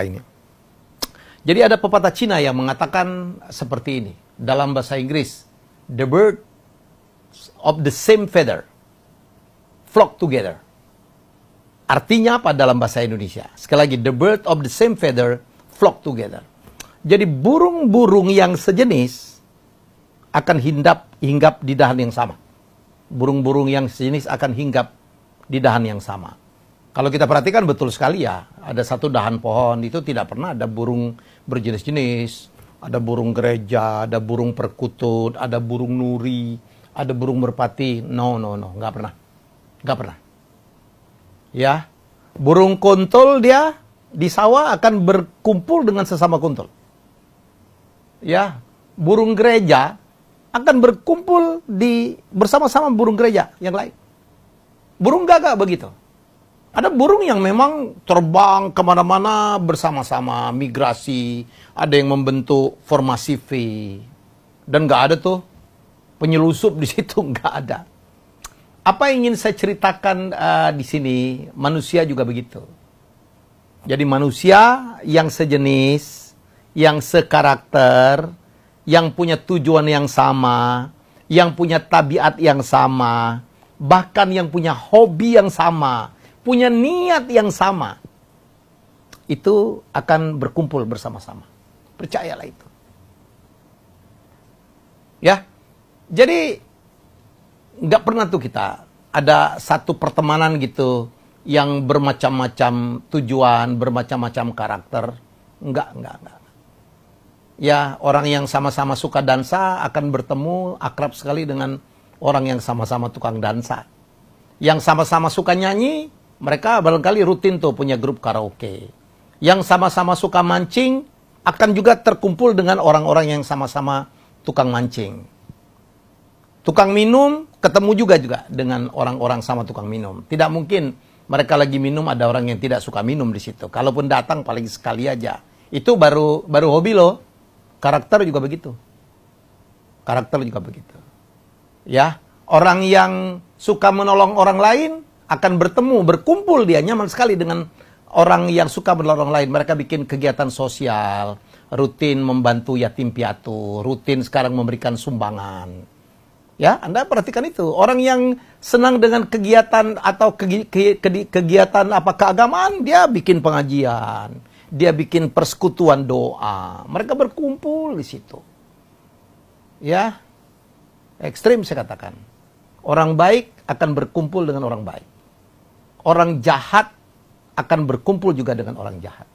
ini. Jadi ada pepatah Cina yang mengatakan seperti ini dalam bahasa Inggris, the bird of the same feather flock together. Artinya apa dalam bahasa Indonesia? Sekali lagi, the bird of the same feather flock together. Jadi burung-burung yang sejenis akan hinggap hinggap di dahan yang sama. Burung-burung yang sejenis akan hinggap di dahan yang sama. Kalau kita perhatikan betul sekali ya, ada satu dahan pohon itu tidak pernah ada burung berjenis-jenis. Ada burung gereja, ada burung perkutut, ada burung nuri, ada burung merpati. No, no, no, nggak pernah. Nggak pernah. Ya, burung kuntul dia di sawah akan berkumpul dengan sesama kuntul. Ya, burung gereja akan berkumpul di bersama-sama burung gereja yang lain. Burung gagak begitu. Ada burung yang memang terbang kemana-mana bersama-sama, migrasi, ada yang membentuk formasi V. Dan nggak ada tuh penyelusup di situ, nggak ada. Apa yang ingin saya ceritakan uh, di sini, manusia juga begitu. Jadi manusia yang sejenis, yang sekarakter, yang punya tujuan yang sama, yang punya tabiat yang sama, bahkan yang punya hobi yang sama, punya niat yang sama, itu akan berkumpul bersama-sama. Percayalah itu. Ya, jadi nggak pernah tuh kita ada satu pertemanan gitu yang bermacam-macam tujuan, bermacam-macam karakter. Enggak, enggak, enggak. Ya, orang yang sama-sama suka dansa akan bertemu akrab sekali dengan orang yang sama-sama tukang dansa. Yang sama-sama suka nyanyi mereka barangkali rutin tuh punya grup karaoke. Yang sama-sama suka mancing akan juga terkumpul dengan orang-orang yang sama-sama tukang mancing. Tukang minum ketemu juga juga dengan orang-orang sama tukang minum. Tidak mungkin mereka lagi minum ada orang yang tidak suka minum di situ. Kalaupun datang paling sekali aja. Itu baru baru hobi loh. Karakter juga begitu. Karakter juga begitu. Ya, orang yang suka menolong orang lain akan bertemu, berkumpul dia nyaman sekali dengan orang yang suka menolong lain. Mereka bikin kegiatan sosial, rutin membantu yatim piatu, rutin sekarang memberikan sumbangan. Ya, Anda perhatikan itu. Orang yang senang dengan kegiatan atau kegiatan apa keagamaan, dia bikin pengajian, dia bikin persekutuan doa. Mereka berkumpul di situ. Ya. Ekstrim saya katakan. Orang baik akan berkumpul dengan orang baik orang jahat akan berkumpul juga dengan orang jahat.